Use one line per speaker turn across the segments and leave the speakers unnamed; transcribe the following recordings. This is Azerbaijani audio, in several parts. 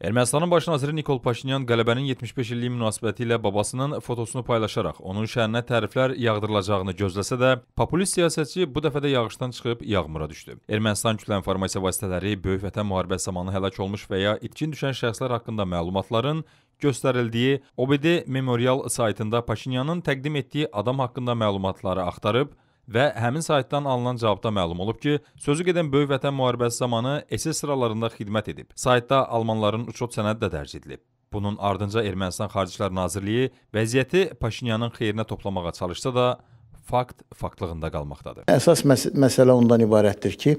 Ermənistanın baş naziri Nikol Paşinyan qələbənin 75 illiyi münasibəti ilə babasının fotosunu paylaşaraq onun şəhərinə təriflər yağdırılacağını gözləsə də, populist siyasətçi bu dəfə də yağışdan çıxıb yağmura düşdü. Ermənistan kütlə informasiya vasitələri Böyük Vətən müharibəsi zamanı həlak olmuş və ya itkin düşən şəxslər haqqında məlumatların göstərildiyi OBD Memorial saytında Paşinyanın təqdim etdiyi adam haqqında məlumatları axtarıb və həmin saytdan alınan cavabda məlum olub ki, sözü gedən Böyük Vətən müharibəsi zamanı SS sıralarında xidmət edib. Saytda almanların uçot sənədi də dərc edilib. Bunun ardınca Ermənistan Xarici İşlər Nazirliyi vəziyyəti Paşinyanın xeyrinə toplamağa çalışsa da, fakt faktlığında qalmaqdadır.
Əsas məs məsələ ondan ibarətdir ki,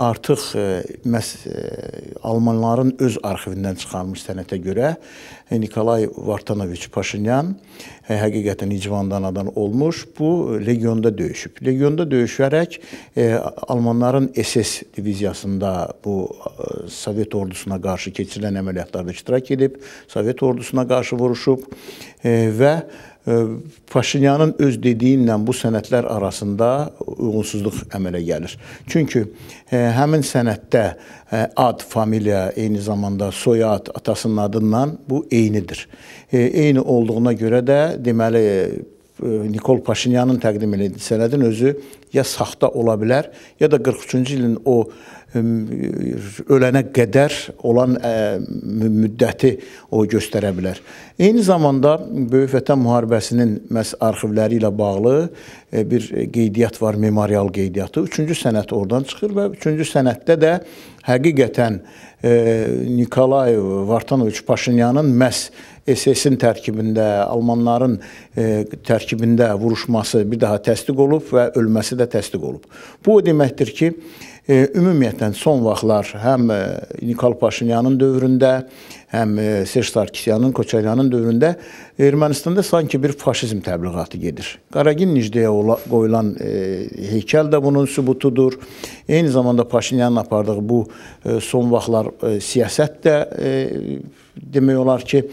artıq ə, e, məs ə, e, Almanların öz arxivindən çıxarmış sənətə görə e, Nikolay Vartanoviç Paşinyan ə, həqiqətən icvandan adam olmuş, bu legionda döyüşüb. Legionda döyüşərək ə, Almanların SS diviziyasında bu ə, Sovet ordusuna qarşı keçirilən əməliyyatlarda iştirak edib, Sovet ordusuna qarşı vuruşub ə, və Paşinyanın öz dediyi ilə bu sənədlər arasında uyğunsuzluq əmələ gəlir. Çünki həmin sənəddə ad, familiya, eyni zamanda soyad, atasının adından bu eynidir. Eyni olduğuna görə də deməli Nikol Paşinyanın təqdim etdiyi sənədin özü ya saxta ola bilər, ya da 43-cü ilin o ölənə qədər olan müddəti o göstərə bilər. Eyni zamanda Böyük Vətən müharibəsinin məs arxivləri ilə bağlı e, bir qeydiyyat var, memorial qeydiyyatı. 3-cü sənəd oradan çıxır və 3-cü sənəddə də həqiqətən e, Nikolay Vartanoviç Paşinyanın məs SS-in tərkibində, almanların e, tərkibində vuruşması bir daha təsdiq olub və ölməsi də təsdiq olub. Bu o deməkdir ki, E, ümumiyyətlə son vaxtlar həm e, Nikol Paşinyanın dövründə, həm e, Serj Sarkisyanın, Koçaryanın dövründə Ermənistanda sanki bir faşizm təbliğatı gedir. Qaragin Nicdeyə qoyulan heykəl də bunun sübutudur. Eyni zamanda Paşinyanın apardığı bu son vaxtlar siyasət də demək olar ki,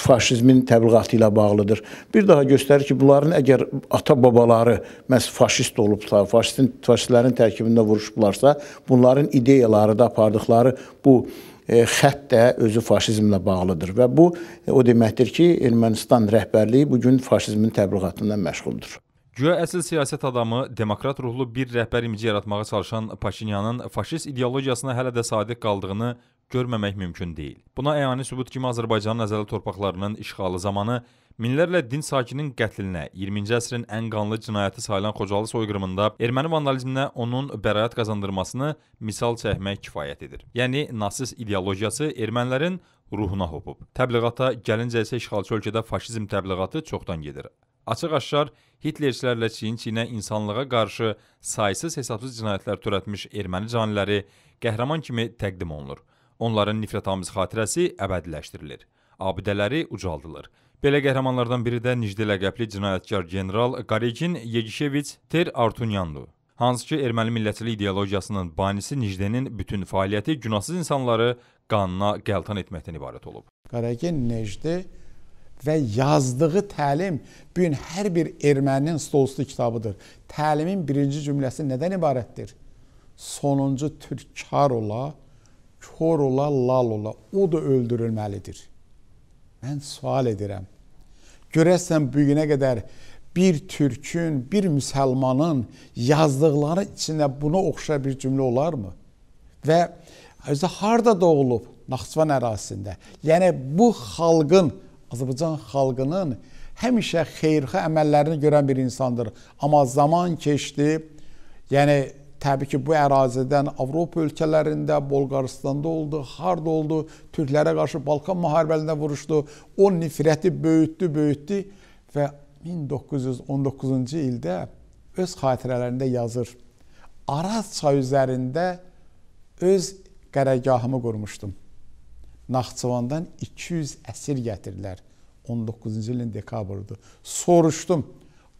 faşizmin təbliğatı ilə bağlıdır. Bir daha göstərir ki, bunların əgər ata-babaları məhz faşist olubsa, faşistin, faşistlərin tərkibində vuruşublarsa, bunların ideyaları da apardıqları bu e, xətt də özü faşizmlə bağlıdır və bu e, o deməkdir ki, Ermənistan rəhbərliyi bu gün faşizmin təbliğatından məşğuldur.
Güya əsl siyasət adamı, demokrat ruhlu bir rəhbər imici yaratmağa çalışan Paşinyanın faşist ideologiyasına hələ də sadiq qaldığını görməmək mümkün deyil. Buna əyani sübut kimi Azərbaycanın əzəli torpaqlarının işğalı zamanı minlərlə din sakinin qətlinə, 20-ci əsrin ən qanlı cinayəti sayılan Xocalı soyqırımında erməni vandalizminə onun bəraət qazandırmasını misal çəkmək kifayət edir. Yəni nasist ideologiyası ermənilərin ruhuna hopub. Təbliğata gəlincə isə işğalçı ölkədə faşizm təbliğatı çoxdan gedir. Açıq-aşkar Hitlerçilərlə çiyin-çiyinə insanlığa qarşı saysız-hesabsız cinayətlər törətmiş erməni caniləri qəhrəman kimi təqdim olunur. Onların nifrətamiz xatirəsi əbədiləşdirilir. Abidələri ucaldılır. Belə qəhrəmanlardan biri də Nijde ləqəbli cinayətkar general Qaregin Yegişeviç Ter Artunyandır. Hansı ki, erməni millətçilik ideologiyasının banisi Nijdenin bütün fəaliyyəti günahsız insanları qanına qəltan etməkdən ibarət olub.
Qaregin Necdi və yazdığı təlim bu gün hər bir erməninin stolüstü kitabıdır. Təlimin birinci cümləsi nədən ibarətdir? Sonuncu türk kar ola, kor ola, lal ola, o da öldürülməlidir. Mən sual edirəm. Görəsən bu günə qədər bir türkün, bir müsəlmanın yazdıqları içində buna oxşar bir cümlə olarmı? Və özü harda doğulub? Naxçıvan ərazisində. Yəni bu xalqın, Azərbaycan xalqının həmişə xeyirxah əməllərini görən bir insandır. Amma zaman keçdi. Yəni Təbii ki, bu ərazidən Avropa ölkələrində, Bolqarıstanda oldu, harda oldu, türklərə qarşı Balkan müharibələrində vuruşdu. O nifrəti böyütdü, böyütdü və 1919-cu ildə öz xatirələrində yazır. Araz çayı üzərində öz qərargahımı qurmuşdum. Naxçıvandan 200 əsir gətirdilər. 19-cu ilin dekabrıdır. Soruşdum,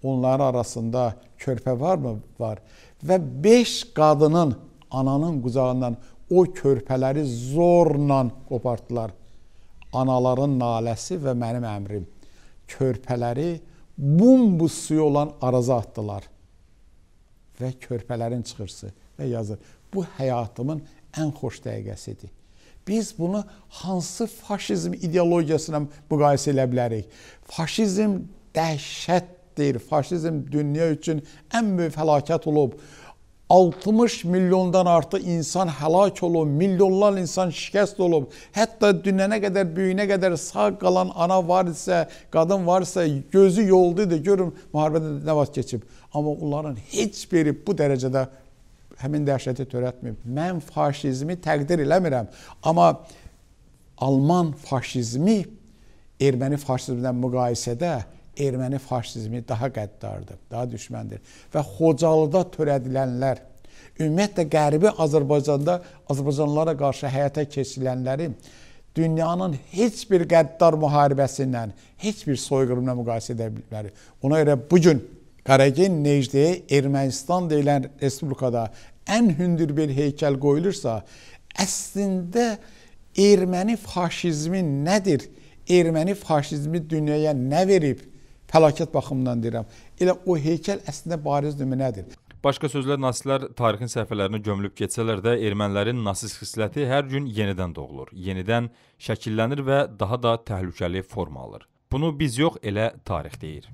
Onların arasında körpə varmı? Var. Və 5 qadının ananın qucağından o körpələri zorla qopartdılar. Anaların naləsi və mənim əmrim. Körpələri bumbuz suyu olan araza atdılar. Və körpələrin çıxırsı və yazır. Bu həyatımın ən xoş dəqiqəsidir. Biz bunu hansı faşizm ideologiyasına müqayisə edə bilərik? Faşizm dəhşətdir deyir, faşizm dünya üçün ən böyük fəlakət olub. 60 milyondan artıq insan həlak olub, milyonlar insan şikəst olub. Hətta dünənə qədər, büyünə qədər sağ qalan ana var isə, qadın var isə, gözü yoldaydı, görün müharibədə nə vaxt keçib. Amma onların heç biri bu dərəcədə həmin dəhşəti törətməyib. Mən faşizmi təqdir eləmirəm, amma Alman faşizmi erməni faşizmdən müqayisədə erməni faşizmi daha qəddardır, daha düşməndir. Və Xocalıda törədilənlər, ümumiyyətlə Qərbi Azərbaycanda Azərbaycanlılara qarşı həyata keçirilənləri dünyanın heç bir qəddar müharibəsindən, heç bir soyqırımla müqayisə edə bilmərik. Ona görə bu gün Qaragin Necdiyə Ermənistan deyilən respublikada ən hündür bir heykəl qoyulursa, əslində erməni faşizmi nədir? Erməni faşizmi dünyaya nə verib? Fəlakət baxımından deyirəm. Elə o heykəl əslində bariz nümunədir.
Başqa sözlə nasistlər tarixin səhifələrinə gömülüb keçsələr də ermənilərin nasist xisləti hər gün yenidən doğulur, yenidən şəkillənir və daha da təhlükəli forma alır. Bunu biz yox, elə tarix deyir.